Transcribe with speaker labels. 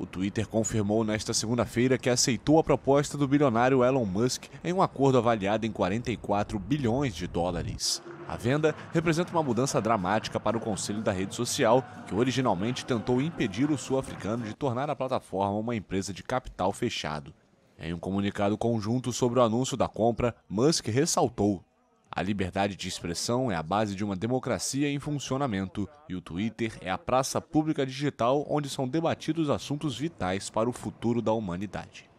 Speaker 1: O Twitter confirmou nesta segunda-feira que aceitou a proposta do bilionário Elon Musk em um acordo avaliado em 44 bilhões de dólares. A venda representa uma mudança dramática para o conselho da rede social, que originalmente tentou impedir o sul-africano de tornar a plataforma uma empresa de capital fechado. Em um comunicado conjunto sobre o anúncio da compra, Musk ressaltou: a liberdade de expressão é a base de uma democracia em funcionamento e o Twitter é a praça pública digital onde são debatidos assuntos vitais para o futuro da humanidade.